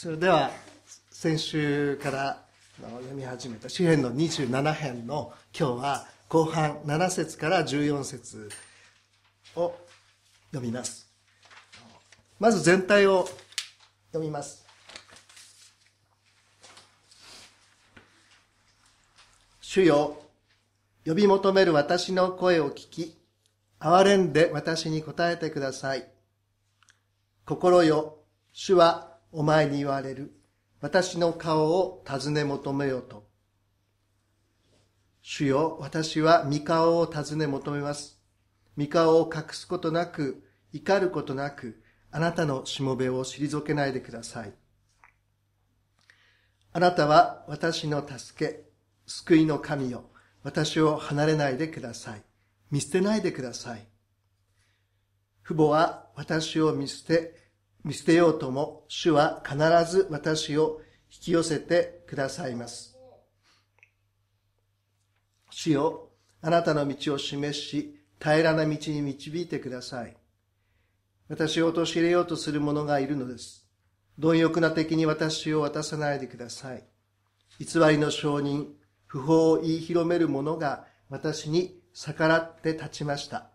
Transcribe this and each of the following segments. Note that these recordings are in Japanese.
それでは先週から読み始めた詩編の27編の今日は後半7節から14節を読みますまず全体を読みます主よ呼び求める私の声を聞き憐れんで私に答えてください心よ主はお前に言われる。私の顔を尋ね求めよと。主よ、私は御顔を尋ね求めます。御顔を隠すことなく、怒ることなく、あなたのしもべを退けないでください。あなたは私の助け、救いの神よ。私を離れないでください。見捨てないでください。父母は私を見捨て、見捨てようとも、主は必ず私を引き寄せてくださいます。主よ、あなたの道を示し、平らな道に導いてください。私を陥れようとする者がいるのです。貪欲な敵に私を渡さないでください。偽りの証人、不法を言い広める者が私に逆らって立ちました。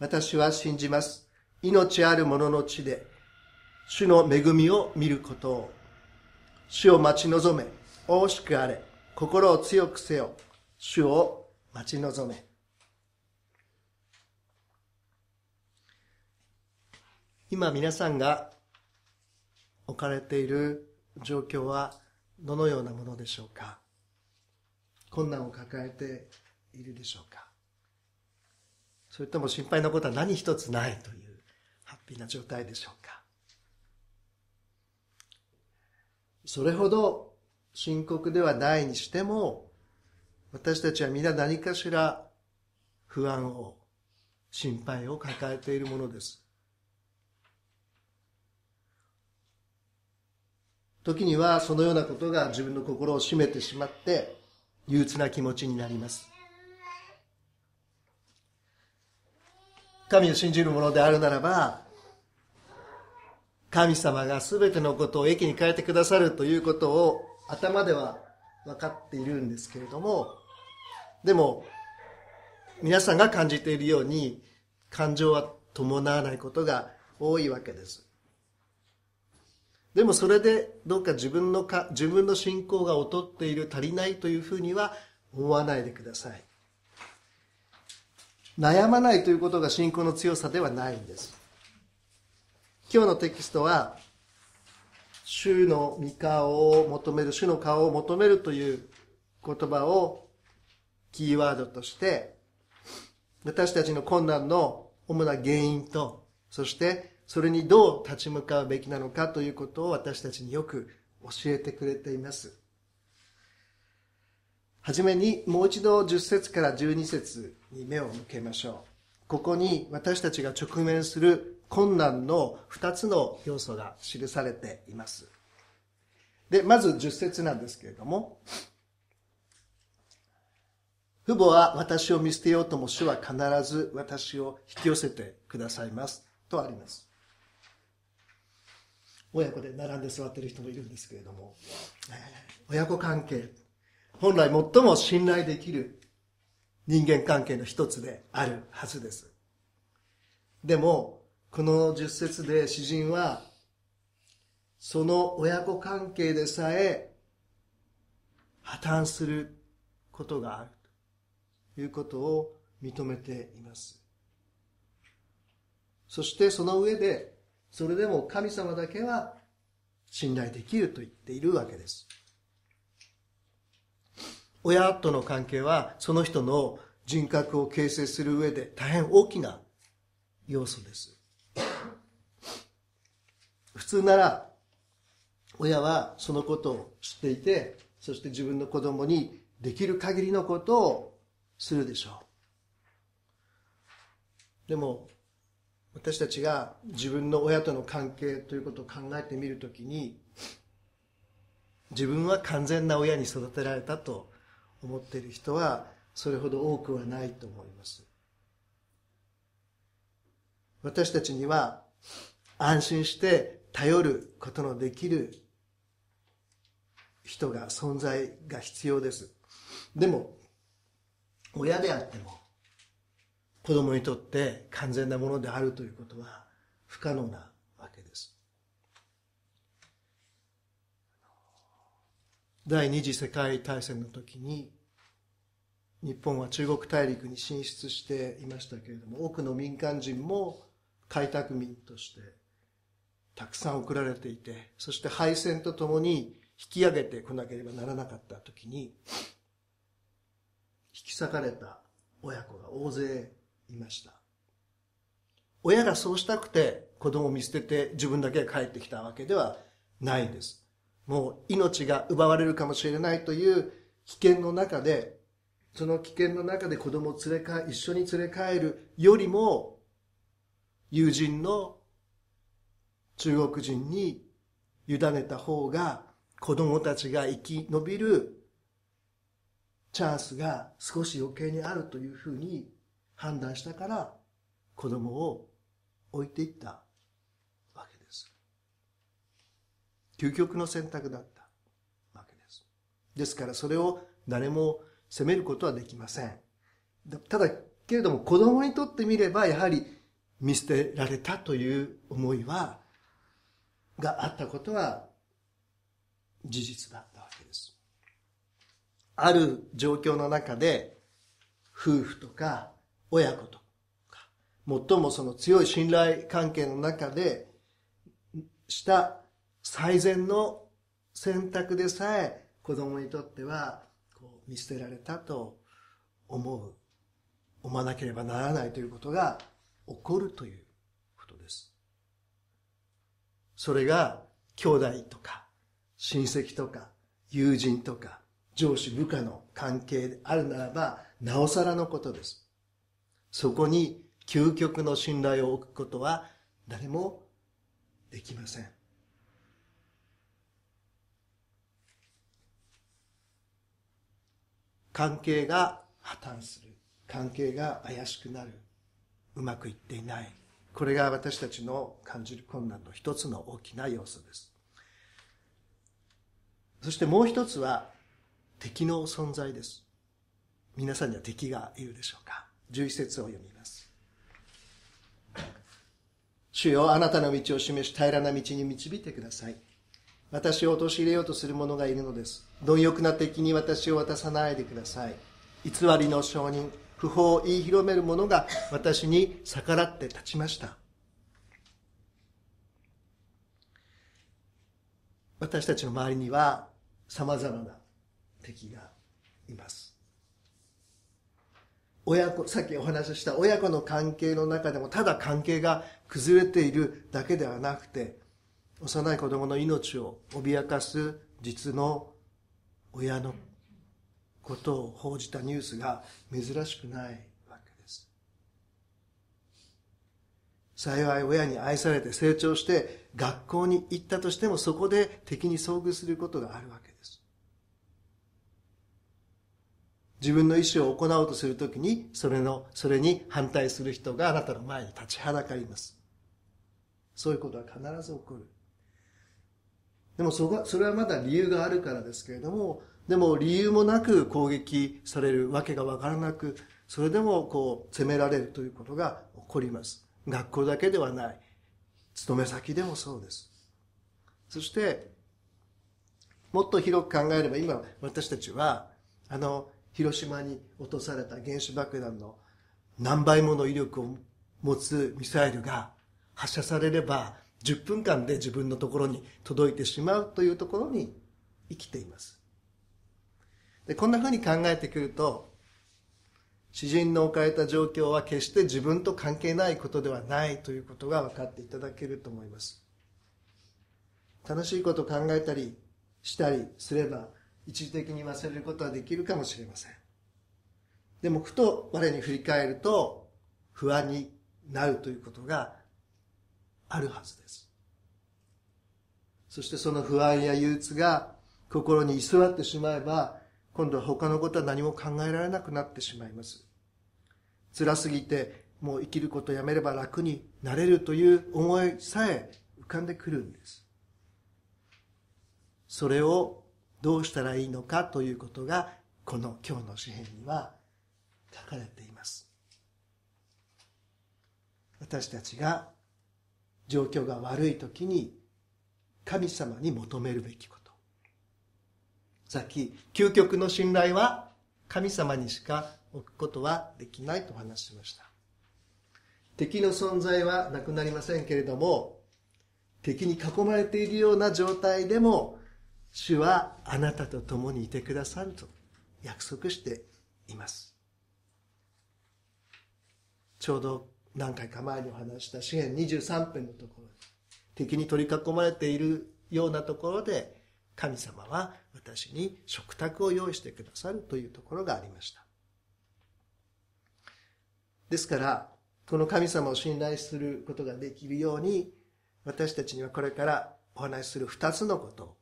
私は信じます。命ある者の地で、主の恵みを見ることを主を待ち望め大しくあれ心を強くせよ主を待ち望め今皆さんが置かれている状況はどのようなものでしょうか困難を抱えているでしょうかそれとも心配なことは何一つないというハッピーな状態でしょうそれほど深刻ではないにしても、私たちは皆何かしら不安を、心配を抱えているものです。時にはそのようなことが自分の心を締めてしまって、憂鬱な気持ちになります。神を信じるものであるならば、神様が全てのことを益に変えてくださるということを頭では分かっているんですけれどもでも皆さんが感じているように感情は伴わないことが多いわけですでもそれでどうか自分のか自分の信仰が劣っている足りないというふうには思わないでください悩まないということが信仰の強さではないんです今日のテキストは、主の御顔を求める、主の顔を求めるという言葉をキーワードとして、私たちの困難の主な原因と、そしてそれにどう立ち向かうべきなのかということを私たちによく教えてくれています。はじめにもう一度10節から12節に目を向けましょう。ここに私たちが直面する困難の二つの要素が記されています。で、まず十節なんですけれども、父母は私を見捨てようとも主は必ず私を引き寄せてくださいます。とあります。親子で並んで座ってる人もいるんですけれども、親子関係、本来最も信頼できる人間関係の一つであるはずです。でも、この十節で詩人は、その親子関係でさえ破綻することがあるということを認めています。そしてその上で、それでも神様だけは信頼できると言っているわけです。親との関係はその人の人格を形成する上で大変大きな要素です。普通なら親はそのことを知っていてそして自分の子供にできる限りのことをするでしょうでも私たちが自分の親との関係ということを考えてみるときに自分は完全な親に育てられたと思っている人はそれほど多くはないと思います私たちには安心して頼ることのできる人が存在が必要ですでも親であっても子供にとって完全なものであるということは不可能なわけです第二次世界大戦の時に日本は中国大陸に進出していましたけれども多くの民間人も開拓民としてたくさん送られていて、そして敗戦とともに引き上げてこなければならなかった時に、引き裂かれた親子が大勢いました。親がそうしたくて子供を見捨てて自分だけが帰ってきたわけではないです。もう命が奪われるかもしれないという危険の中で、その危険の中で子供を連れか、一緒に連れ帰るよりも、友人の中国人に委ねた方が子供たちが生き延びるチャンスが少し余計にあるというふうに判断したから子供を置いていったわけです。究極の選択だったわけです。ですからそれを誰も責めることはできません。ただ、けれども子供にとってみればやはり見捨てられたという思いはがあったことは事実だったわけです。ある状況の中で、夫婦とか親子とか、最もその強い信頼関係の中で、した最善の選択でさえ子供にとってはこう見捨てられたと思う、思わなければならないということが起こるというそれが兄弟とか親戚とか友人とか上司部下の関係であるならば、なおさらのことです。そこに究極の信頼を置くことは誰もできません。関係が破綻する。関係が怪しくなる。うまくいっていない。これが私たちの感じる困難の一つの大きな要素です。そしてもう一つは敵の存在です。皆さんには敵がいるでしょうか。11節を読みます。主よ、あなたの道を示し平らな道に導いてください。私を陥れようとする者がいるのです。貪欲な敵に私を渡さないでください。偽りの証人、不法を言い広める者が私に逆らって立ちました私たちの周りには様々な敵がいます親子さっきお話しした親子の関係の中でもただ関係が崩れているだけではなくて幼い子供の命を脅かす実の親のことを報じたニュースが珍しくないわけです。幸い親に愛されて成長して学校に行ったとしてもそこで敵に遭遇することがあるわけです。自分の意思を行おうとするときに、それの、それに反対する人があなたの前に立ちはだかります。そういうことは必ず起こる。でもそこは、それはまだ理由があるからですけれども、でも理由もなく攻撃されるわけがわからなく、それでもこう、責められるということが起こります。学校だけではない。勤め先でもそうです。そして、もっと広く考えれば今私たちは、あの、広島に落とされた原子爆弾の何倍もの威力を持つミサイルが発射されれば10分間で自分のところに届いてしまうというところに生きています。でこんなふうに考えてくると詩人の置かれた状況は決して自分と関係ないことではないということが分かっていただけると思います楽しいことを考えたりしたりすれば一時的に忘れることはできるかもしれませんでもふと我に振り返ると不安になるということがあるはずですそしてその不安や憂鬱が心に居座ってしまえば今度は他のことは何も考えられなくなってしまいます。辛すぎて、もう生きることをやめれば楽になれるという思いさえ浮かんでくるんです。それをどうしたらいいのかということが、この今日の詩篇には書かれています。私たちが状況が悪い時に神様に求めるべきこと。さっき、究極の信頼は神様にしか置くことはできないと話ししました。敵の存在はなくなりませんけれども、敵に囲まれているような状態でも、主はあなたと共にいてくださると約束しています。ちょうど何回か前にお話した支援23分のところ敵に取り囲まれているようなところで神様は私に食卓を用意してくださるというところがありました。ですから、この神様を信頼することができるように、私たちにはこれからお話しする二つのことを、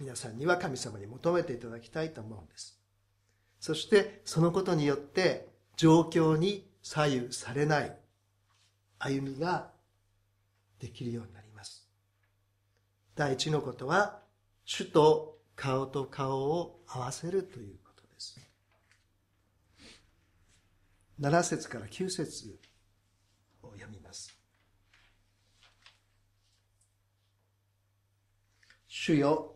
皆さんには神様に求めていただきたいと思うんです。そして、そのことによって、状況に左右されない歩みができるようになります。第一のことは、主と顔と顔を合わせるということです。7節から9節を読みます。主よ、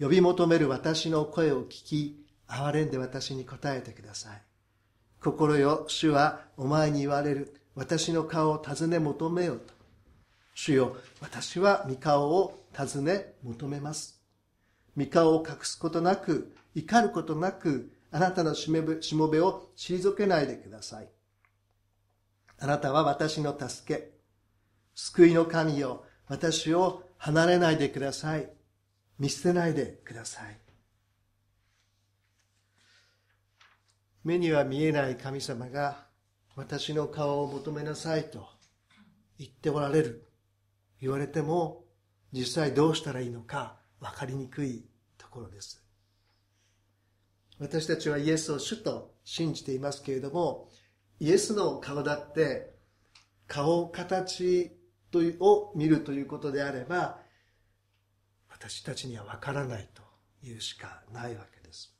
呼び求める私の声を聞き、憐れんで私に答えてください。心よ、主はお前に言われる。私の顔を尋ね求めよと。主よ、私は御顔を尋ね求めます。御顔を隠すことなく、怒ることなく、あなたのしもべを退けないでください。あなたは私の助け。救いの神よ、私を離れないでください。見捨てないでください。目には見えない神様が私の顔を求めなさいと言っておられる。言われても実際どうしたらいいのか分かりにくいところです。私たちはイエスを主と信じていますけれども、イエスの顔だって、顔、形というを見るということであれば、私たちにはわからないというしかないわけです。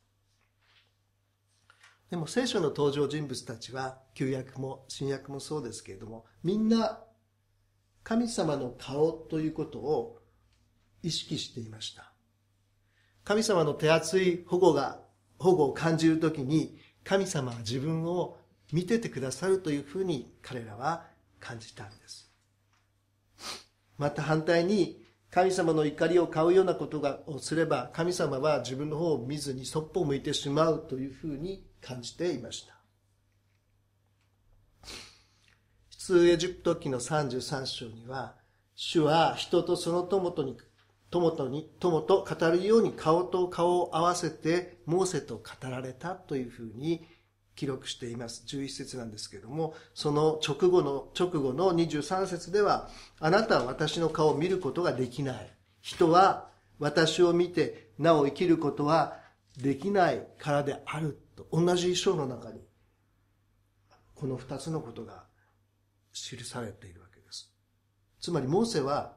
でも聖書の登場人物たちは、旧約も新約もそうですけれども、みんな神様の顔ということを意識していました。神様の手厚い保護が、保護を感じるときに、神様は自分を見ててくださるというふうに彼らは感じたんです。また反対に、神様の怒りを買うようなことがをすれば、神様は自分の方を見ずにそっぽを向いてしまうというふうに感じていました。通エジプト記の33章には、主は人とその友とに友とに友と語るように顔と顔を合わせてモーセと語られたというふうに記録しています。11節なんですけども、その直後の、直後の23節では、あなたは私の顔を見ることができない。人は私を見て、なお生きることはできないからであると、同じ装の中に、この二つのことが記されているわけです。つまり、モーセは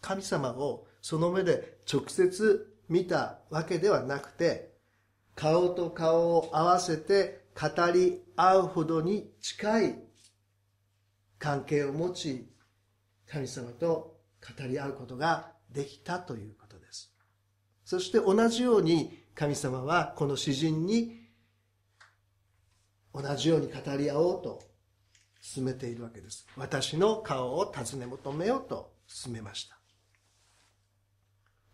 神様をその目で直接見たわけではなくて、顔と顔を合わせて語り合うほどに近い関係を持ち、神様と語り合うことができたということです。そして同じように神様はこの詩人に同じように語り合おうと進めているわけです。私の顔を尋ね求めようと進めました。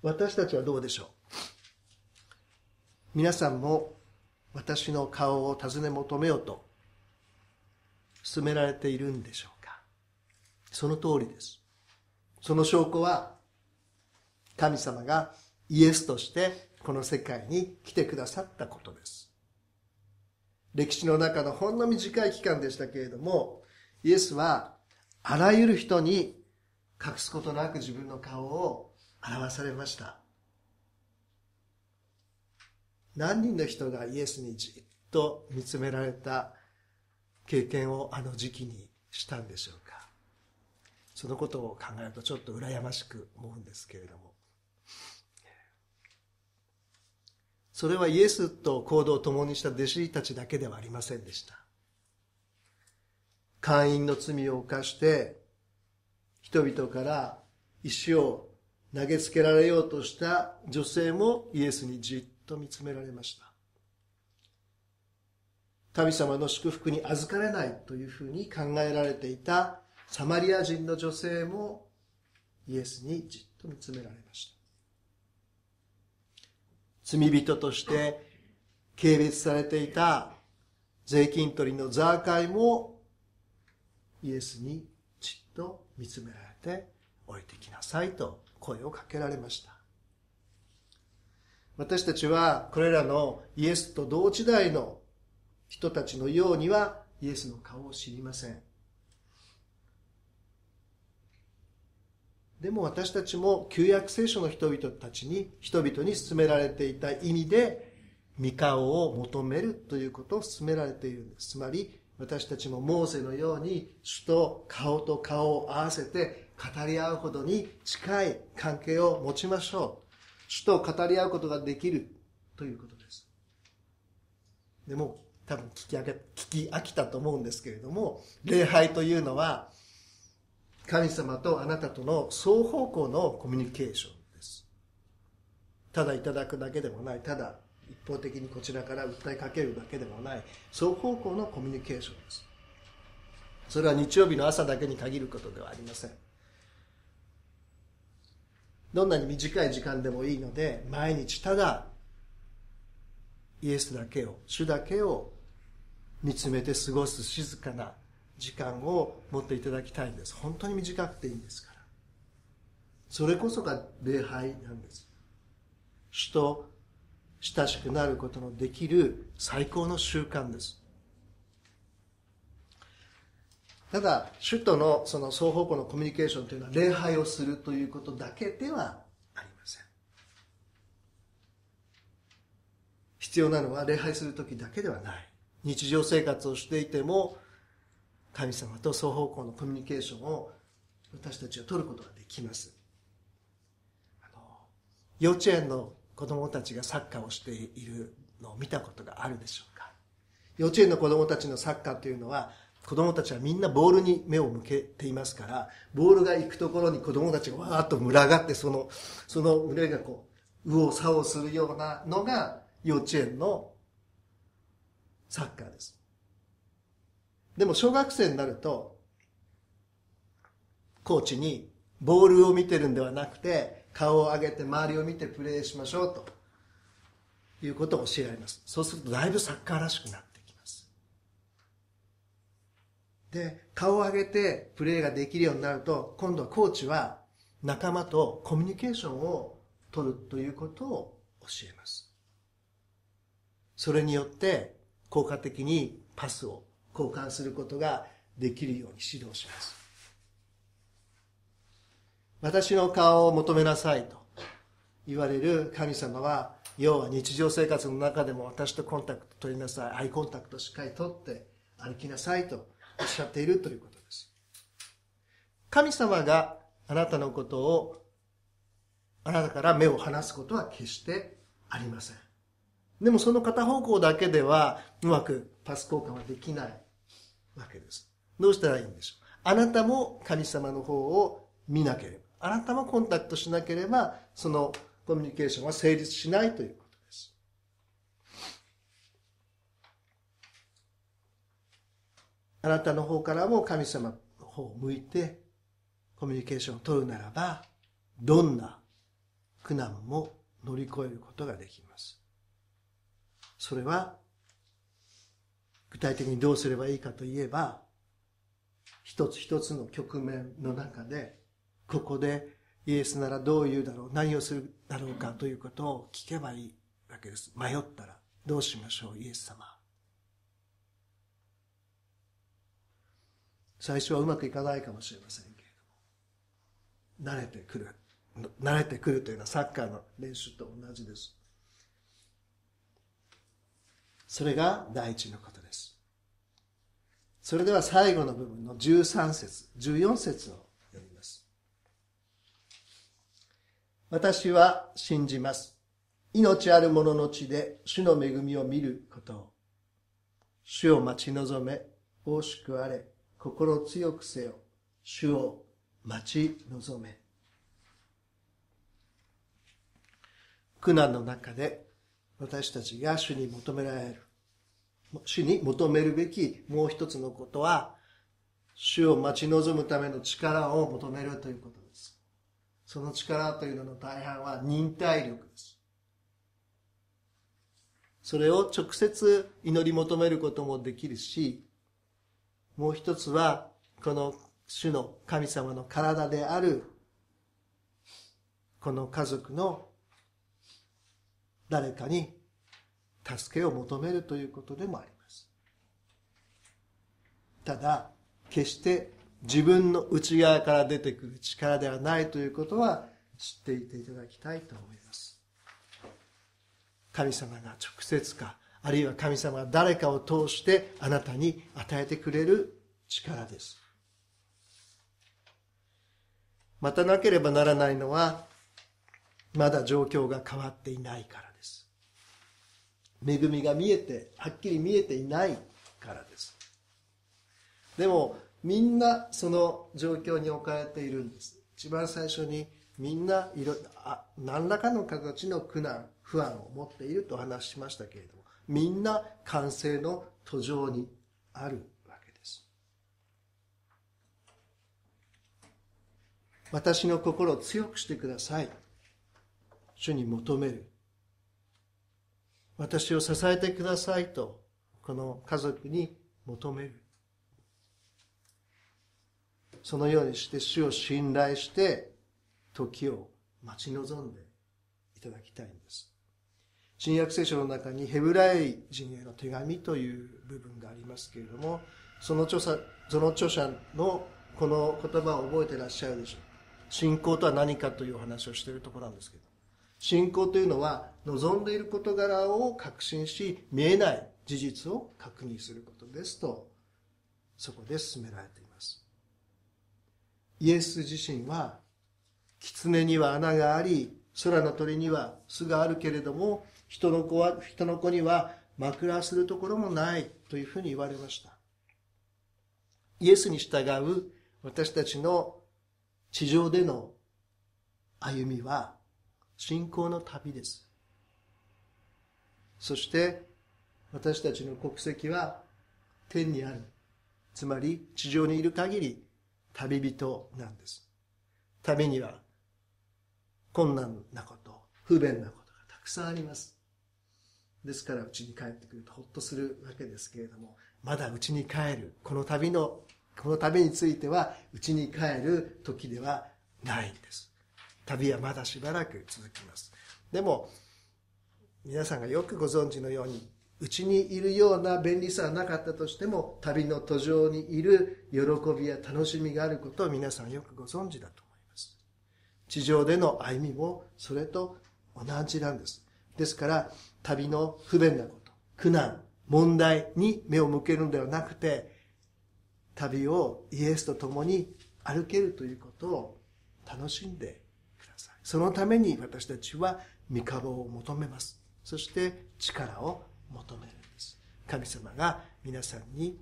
私たちはどうでしょう皆さんも私の顔を尋ね求めようと進められているんでしょうかその通りですその証拠は神様がイエスとしてこの世界に来てくださったことです歴史の中のほんの短い期間でしたけれどもイエスはあらゆる人に隠すことなく自分の顔を表されました。何人の人がイエスにじっと見つめられた経験をあの時期にしたんでしょうか。そのことを考えるとちょっと羨ましく思うんですけれども。それはイエスと行動を共にした弟子たちだけではありませんでした。会員の罪を犯して、人々から石を投げつけられようとした女性もイエスにじっと見つめられました。神様の祝福に預かれないというふうに考えられていたサマリア人の女性もイエスにじっと見つめられました。罪人として軽蔑されていた税金取りのザーカイもイエスにじっと見つめられて降りてきなさいと声をかけられました。私たちはこれらのイエスと同時代の人たちのようにはイエスの顔を知りません。でも私たちも旧約聖書の人々たちに、人々に勧められていた意味で、御顔を求めるということを勧められているんです。つまり、私たちもモーセのように、主と顔と顔を合わせて語り合うほどに近い関係を持ちましょう。主と語り合うことができるということです。でも、多分聞き飽き聞き飽きたと思うんですけれども、礼拝というのは、神様とあなたとの双方向のコミュニケーションです。ただいただくだけでもない、ただ一方的にこちらから訴えかけるだけでもない、双方向のコミュニケーションです。それは日曜日の朝だけに限ることではありません。どんなに短い時間でもいいので、毎日ただ、イエスだけを、主だけを見つめて過ごす静かな時間を持っていただきたいんです。本当に短くていいんですから。それこそが礼拝なんです。主と親しくなることのできる最高の習慣です。ただ、主とのその双方向のコミュニケーションというのは礼拝をするということだけではありません。必要なのは礼拝するときだけではない。日常生活をしていても、神様と双方向のコミュニケーションを私たちは取ることができます。あの、幼稚園の子供たちがサッカーをしているのを見たことがあるでしょうか幼稚園の子供たちのサッカーというのは、子供たちはみんなボールに目を向けていますから、ボールが行くところに子供たちがわーっと群がって、その、その群れがこう、右往左往するようなのが幼稚園のサッカーです。でも小学生になると、コーチにボールを見てるんではなくて、顔を上げて周りを見てプレーしましょうということを教えられます。そうするとだいぶサッカーらしくなってで、顔を上げてプレーができるようになると、今度はコーチは仲間とコミュニケーションを取るということを教えます。それによって効果的にパスを交換することができるように指導します。私の顔を求めなさいと言われる神様は、要は日常生活の中でも私とコンタクト取りなさい、アイコンタクトしっかり取って歩きなさいとおっしゃっているということです。神様があなたのことを、あなたから目を離すことは決してありません。でもその片方向だけではうまくパス交換はできないわけです。どうしたらいいんでしょうあなたも神様の方を見なければ。あなたもコンタクトしなければ、そのコミュニケーションは成立しないというあなたの方からも神様の方を向いてコミュニケーションを取るならば、どんな苦難も乗り越えることができます。それは、具体的にどうすればいいかといえば、一つ一つの局面の中で、ここでイエスならどう言うだろう、何をするだろうかということを聞けばいいわけです。迷ったらどうしましょう、イエス様。最初はうまくいかないかもしれませんけれども、慣れてくる。慣れてくるというのはサッカーの練習と同じです。それが第一のことです。それでは最後の部分の13節、14節を読みます。私は信じます。命ある者の地で主の恵みを見ることを。主を待ち望め、惜しくあれ。心強くせよ主を待ち望め苦難の中で私たちが主に求められる主に求めるべきもう一つのことは主を待ち望むための力を求めるということですその力というのの大半は忍耐力ですそれを直接祈り求めることもできるしもう一つは、この主の神様の体である、この家族の誰かに助けを求めるということでもあります。ただ、決して自分の内側から出てくる力ではないということは知っていていただきたいと思います。神様が直接かあるいは神様が誰かを通してあなたに与えてくれる力です。またなければならないのは、まだ状況が変わっていないからです。恵みが見えて、はっきり見えていないからです。でも、みんなその状況に置かれているんです。一番最初にみんないろ、あ何らかの形の苦難、不安を持っていると話しましたけれども、みんな完成の途上にあるわけです。私の心を強くしてください。主に求める。私を支えてくださいと、この家族に求める。そのようにして主を信頼して、時を待ち望んでいただきたいんです。新約聖書の中にヘブライ人への手紙という部分がありますけれども、その著者その著者のこの言葉を覚えてらっしゃるでしょう。信仰とは何かというお話をしているところなんですけど。信仰というのは望んでいる事柄を確信し、見えない事実を確認することですと、そこで進められています。イエス自身は、狐には穴があり、空の鳥には巣があるけれども、人の子は、人の子には枕するところもないというふうに言われました。イエスに従う私たちの地上での歩みは信仰の旅です。そして私たちの国籍は天にある。つまり地上にいる限り旅人なんです。旅には困難なこと、不便なことがたくさんあります。ですから家に帰ってくるとほっとするわけですけれども、まだ家に帰る、この旅の、この旅については家に帰る時ではないんです。旅はまだしばらく続きます。でも、皆さんがよくご存知のように、うちにいるような便利さはなかったとしても、旅の途上にいる喜びや楽しみがあることを皆さんよくご存知だと思います。地上での歩みもそれと同じなんです。ですから、旅の不便なこと、苦難、問題に目を向けるのではなくて、旅をイエスと共に歩けるということを楽しんでください。そのために私たちは御顔を求めます。そして力を求めるんです。神様が皆さんに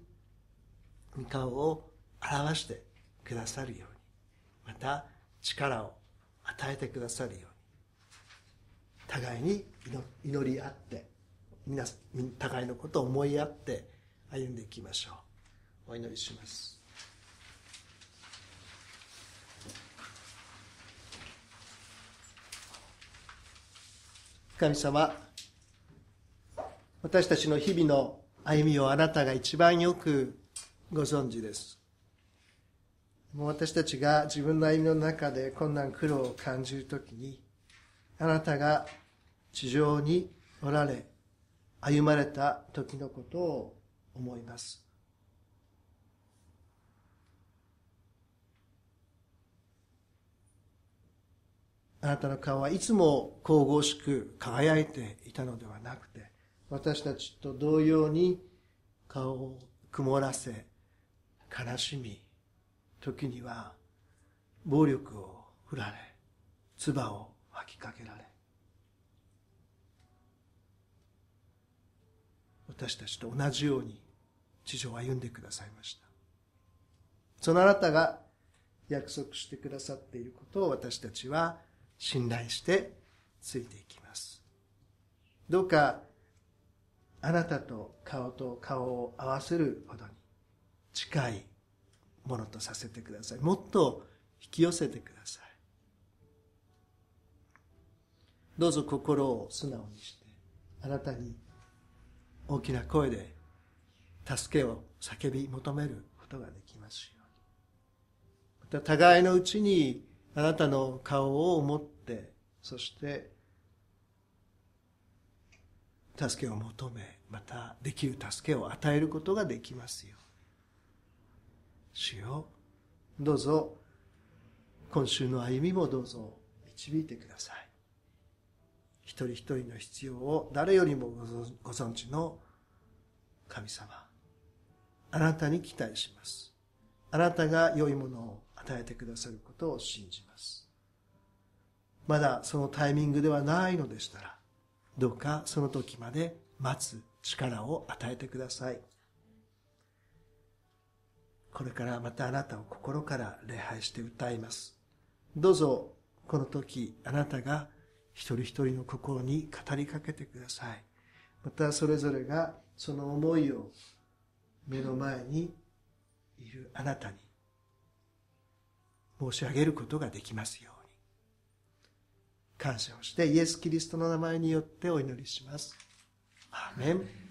御顔を表してくださるように、また力を与えてくださるように、互いに祈り合って皆互いのことを思い合って歩んでいきましょうお祈りします神様私たちの日々の歩みをあなたが一番よくご存知ですもう私たちが自分の歩みの中で困難苦労を感じるときにあなたが地上におられ、歩まれた時のことを思います。あなたの顔はいつも神々しく輝いていたのではなくて、私たちと同様に顔を曇らせ、悲しみ、時には暴力を振られ、唾を吐きかけられ、私たちと同じように地上を歩んでくださいました。そのあなたが約束してくださっていることを私たちは信頼してついていきます。どうかあなたと顔と顔を合わせるほどに近いものとさせてください。もっと引き寄せてください。どうぞ心を素直にして、あなたに大きな声で助けを叫び求めることができますように。また互いのうちにあなたの顔を思って、そして助けを求め、またできる助けを与えることができますよ。主よ、どうぞ、今週の歩みもどうぞ導いてください。一人一人の必要を誰よりもご存知の神様。あなたに期待します。あなたが良いものを与えてくださることを信じます。まだそのタイミングではないのでしたら、どうかその時まで待つ力を与えてください。これからまたあなたを心から礼拝して歌います。どうぞこの時あなたが一人一人の心に語りかけてください。またそれぞれがその思いを目の前にいるあなたに申し上げることができますように。感謝をしてイエス・キリストの名前によってお祈りします。アーメン